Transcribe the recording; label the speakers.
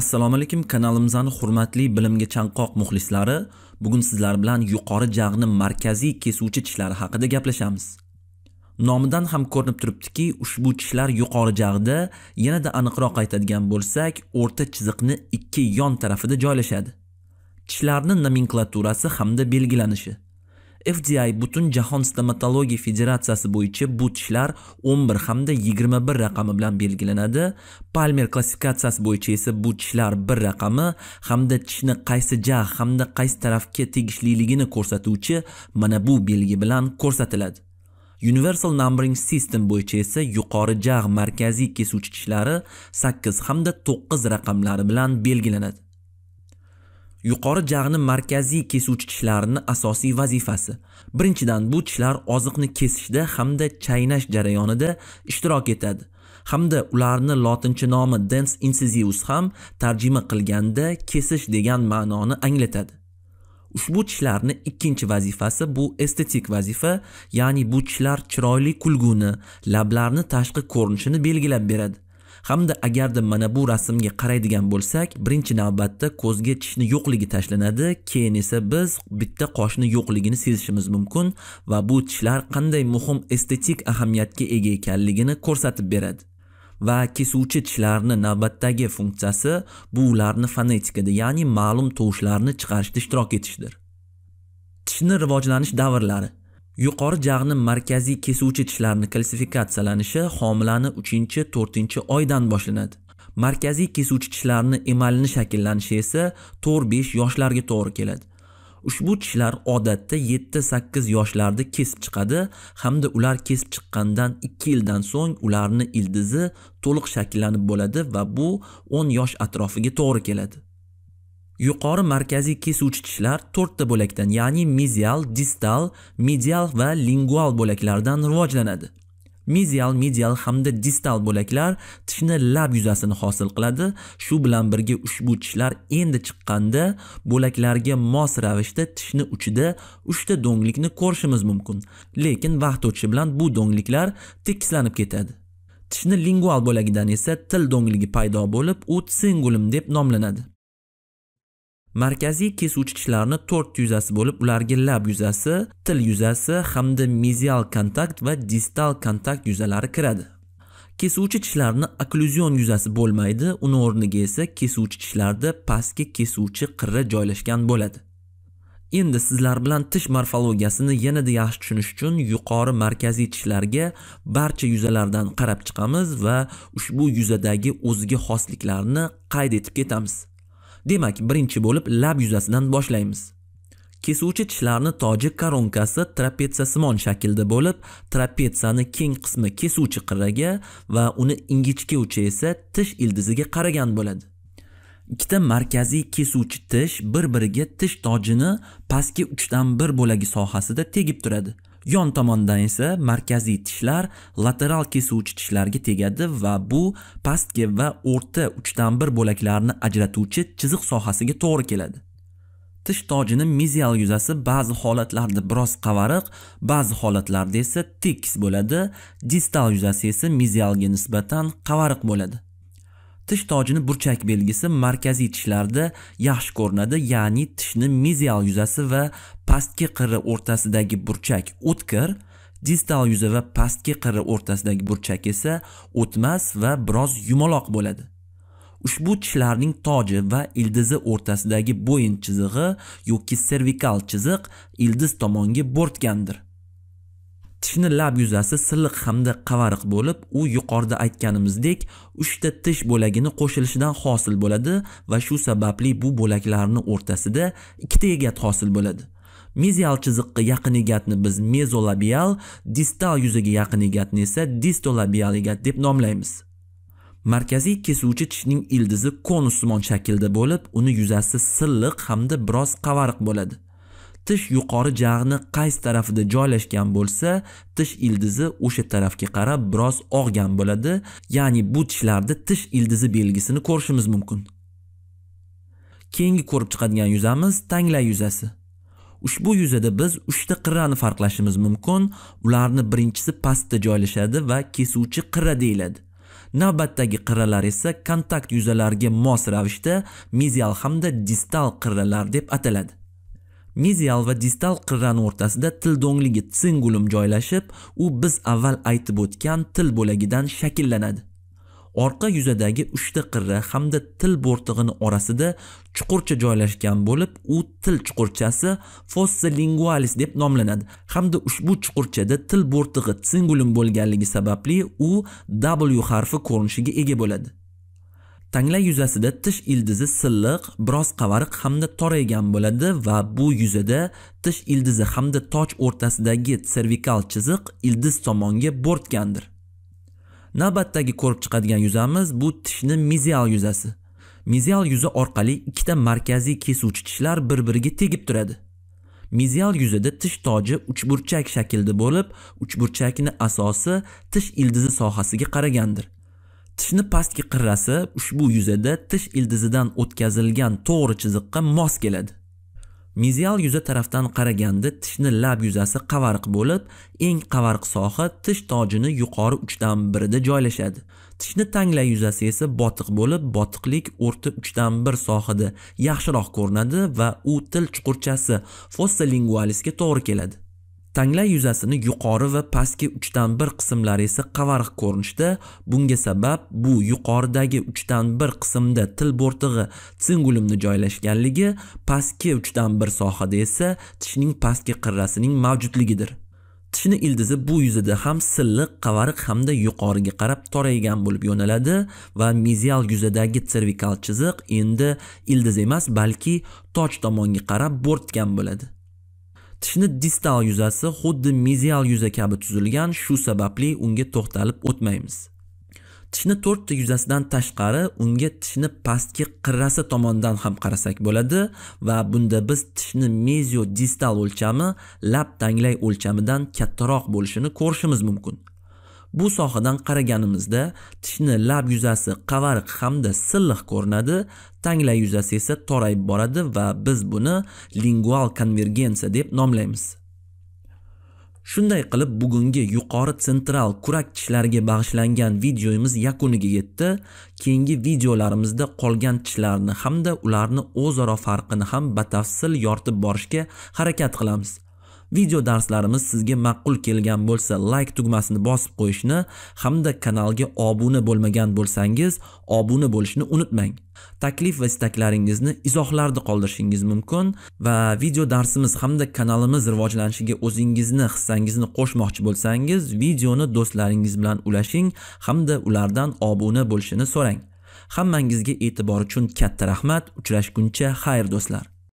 Speaker 1: assalomu alaykum kanalimizni hurmatli bilimga chanqoq muxlislari bugun sizlar bilan yuqori jag'ni markaziy kesuvchi tishlari haqida gaplashamiz nomidan ham ko'rinib turibdiki ushbu tishlar yuqori jag'da yanada aniqroq aytadigan bo'lsak o'rta chiziqni ikki yon tarafida joylashadi tishlarni nomenklaturasi hamda belgilanishi fdi butun jahon stomatologiya federatsiyasi bo'yicha bu tishlar 11 hamda 21 raqami bilan belgilanadi palmer klassifikatsiyasi bo'yicha esa bu tishlar 1 raqami hamda tishni qaysi jag hamda qaysi tarafga tegishliligini ko'rsatuvchi mana bu belgi bilan ko'rsatiladi Universal Numbering System bo'yicha esa yuqori jag' markaziy kesuvchi tishlari 8 hamda 9 raqamlari bilan belgilanadi. Yuqori jag'ni markaziy kesuvchi tishlarni asosiy vazifasi. Birinchidan bu tishlar oziqni kesishda hamda chaynash jarayonida ishtirok etadi hamda ularni lotincha nomi dens incisivus ham tarjima qilganda kesish degan ma'noni anglatadi. Ushbu tishlarni ikkinchi vazifasi bu estetik vazifa, ya'ni bu tishlar chiroyli kulguni, lablarni tashqi ko'rinishini belgilab beradi. hamda agarda mana bu rasmga qaraydigan bo'lsak birinchi navbatda ko'zga tishni yo'qligi tashlanadi keyin esa biz bitta qoshni yo'qligini sezishimiz mumkin va bu tishlar qanday muhim estetik ahamiyatga ega ekanligini ko'rsatib beradi va kesuvchi tishlarni navbatdagi funksiyasi bu ularni fonetikada ya'ni ma'lum tovushlarni chiqarishda ishtirok etishdir tishni rivojlanish davrlari yuqori jag'ni markaziy kesuvchi tishlarni klassifikatsiyalanishi homilani 3-4 oydan boshlanadi markaziy kesuvchi tishlarni emalini shakllanishi esa 4-5 yoshlarga to'g'ri keladi ushbu tishlar odatda 7-8 yoshlarda kesib chiqadi hamda ular kesib chiqqandan 2 yildan so'ng ularni ildizi to'liq shakllanib bo'ladi va bu 10 yosh atrofiga to'g'ri keladi yuqori markaziy kesuvchi tishlar to'rtta bo'lakdan ya'ni mizial distal medial va lingual bo'laklardan rivojlanadi mizial medial hamda distal bo'laklar tishni lab yuzasini hosil qiladi shu bilan birga ushbu tishlar endi chiqqanda bo'laklarga mos ravishda tishni uchida 3 ta do'nglikni ko'rishimiz mumkin lekin vaqt o'tishi bilan bu do'ngliklar tekislanib ketadi tishni lingual bo'lagidan esa til do'ngligi paydo bo'lib u tsingulum deb nomlanadi markaziy kesuvchi tishlarni yuzasi bo'lib ularga lab yuzasi til yuzasi hamda mezial kontakt va distal kontakt yuzalari kiradi kesuvchi tishlarni okklyuzion yuzasi bo'lmaydi uni o'rniga esa kesuvchi tishlarda pastki kesuvchi qirra joylashgan bo'ladi endi sizlar bilan tish morfologiyasini yanada yaxshi tushunish uchun yuqori markaziy tishlarga barcha yuzalardan qarab chiqamiz va ushbu yuzadagi o'ziga xosliklarni qayd etib ketamiz demak birinchi bo'lib lab yuzasidan boshlaymiz kesuvchi tishlarni toji koronkasi trapetsasimon shaklda bo'lib trapetsani keng qismi kesuvchi qirraga va uni ingichka uchi esa tish ildiziga qaragan bo'ladi ikkita markaziy kesuvchi tish bir biriga tish tojini pastki uchdan bir bo'lagi sohasida tegib turadi yon tomondan esa markaziy tishlar lateral kesuvchi tishlarga tegadi va bu pastki va o'rta uchdan bir bo'laklarni ajratuvchi chiziq sohasiga to'g'ri keladi tish tojini mizial yuzasi ba'zi holatlarda biroz qavariq ba'zi holatlarda esa tekis bo'ladi distal yuzasi esa mizialga nisbatan qavariq bo'ladi tish tojini burchak belgisi markaziy tishlarda yaxshi ko'rinadi ya'ni tishni mezial yuzasi va pastki qirri o'rtasidagi burchak o'tkir distal yuzi va pastki qirri o'rtasidagi burchak esa o'tmas va biroz yumaloq bo'ladi ushbu tishlarning toji va ildizi o'rtasidagi bo'yin chizig'i yoki servikal chiziq ildiz tomonga bo'rtgandir tishni lab yuzasi silliq hamda qavariq bo'lib u yuqorida aytganimizdek 3 ta tish bo'lagini qo'shilishidan hosil bo'ladi va shu sababli bu bo'laklarni o'rtasida ikkita egat hosil bo'ladi mezial chiziqqa yaqin egatni biz mezolabial distal yuzaga yaqin egatni esa distolabial egat deb nomlaymiz markaziy kesuvchi tishning ildizi konussimon shaklda bo'lib uni yuzasi silliq hamda biroz qavariq bo'ladi tish yuqori jag'ni qaysi tarafida joylashgan bo'lsa tish ildizi o'sha tarafga qarab biroz og'gan bo'ladi ya'ni bu tishlarda tish ildizi belgisini ko'rishimiz mumkin keyingi ko'rib chiqadigan yuzamiz tanglay yuzasi ushbu yuzada biz 3 ta qirrani farqlashimiz mumkin ularni birinchisi pastda joylashadi va kesuvchi qirra deyiladi navbatdagi qirralar esa kontakt yuzalarga mos ravishda medial hamda distal qirralar deb ataladi mezial va distal qirrani o'rtasida til do'ngligi singulum joylashib, u biz avval aytib o'tgan til bo'lagidan shakllanadi. Orqa yuzadagi 3 ta qirra hamda til bo'rtig'ini orasida chuqurcha joylashgan bo'lib, u til chuqurchasi fossa lingualis deb nomlanadi hamda ushbu chuqurchada til bo'rtig'i singulum bo'lganligi sababli u W harfi ko'rinishiga ega bo'ladi. Tangla yuzasida tish ildizi silliq, biroz qavariq hamda toraygan bo'ladi va bu yuzada tish ildizi hamda toch o'rtasidagi servikal chiziq ildiz tomonga bo'rtgandir. Navbatdagi ko'rib chiqadigan yuzamiz bu tishni mizial yuzasi. Mizial yuzi orqali ikkita markaziy kesuvchi tishlar bir-biriga tegib turadi. Mizial yuzada tish toji uchburchak shaklda bo'lib, uchburchakni asosi tish ildizi sohasiga qaragandir. tishni pastki qirrasi ushbu yuzada tish ildizidan o'tkazilgan to'g'ri chiziqqa mos keladi mizial yuza tarafdan qaraganda tishni lab yuzasi qavariq bo'lib eng qavariq soha tish tojini yuqori uchdan birida joylashadi tishni tanglay yuzasi esa botiq bo'lib botiqlik o'rta uchdan bir sohada yaxshiroq ko'rinadi va u til chuqurchasi fossa lingualisga to'g'ri keladi Tanglay yuzasini yuqori va pastki uchdan bir qismlari esa qavariq ko'rinishda. Bunga sabab bu yuqoridagi uchdan bir qismda til bo'rtig'i singulumni joylashganligi, pastki uchdan bir sohada esa tishning pastki qirrasining mavjudligidir. Tishni ildizi bu yuzada ham silliq, qavariq hamda yuqoriga qarab toraygan bo'lib yo'naladi va mizial yuzadagi servikal chiziq endi ildiz emas, balki toch tomonga qarab bo'rtgan bo'ladi. tishni distal yuzasi xuddi mezial yuza kabi tuzilgan shu sababli unga to'xtalib o'tmaymiz tishni to'rtta yuzasidan tashqari unga tishni pastki qirrasi tomonidan ham qarasak bo'ladi va bunda biz tishni mezio distal o'lchami lab tanglay o'lchamidan kattaroq bo'lishini ko'rishimiz mumkin Bu sohadan qaraganimizda tishni lab yuzasi qavariq hamda silliq ko'rinadi, tanglay yuzasi esa torayib boradi va biz buni lingual konvergensiya deb nomlaymiz. Shunday qilib bugungi yuqori sentral kurak tishlariga bag'ishlangan videoyimiz yakuniga yetdi. Keyingi videolarimizda qolgan tishlarni hamda ularni o'zaro farqini ham batafsil yoritib borishga harakat qilamiz. Video darslarimiz sizga ma'qul kelgan bo'lsa like tugmasini bosib qo'yishni hamda kanalga obuna bo'lmagan bo'lsangiz obuna bo'lishni unutmang. Taklif va istaklaringizni izohlarda qoldirishingiz mumkin va video darsimiz hamda kanalimiz rivojlanishiga o'zingizni hissangizni qo'shmoqchi bo'lsangiz, videoni do'stlaringiz bilan ulashing hamda ulardan obuna bo'lishini so'rang. Hammangizga e'tibor uchun katta rahmat. Uchrashguncha xayr do'stlar.